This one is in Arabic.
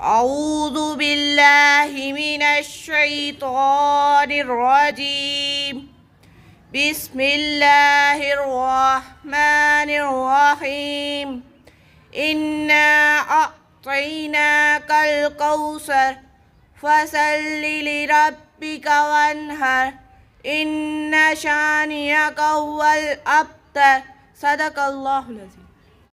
أعوذ بالله من الشيطان الرجيم بسم الله الرحمن الرحيم إنا أعطيناك القوسر فسل لربك وانهر إن شانيك هو الأبتر صدق الله العظيم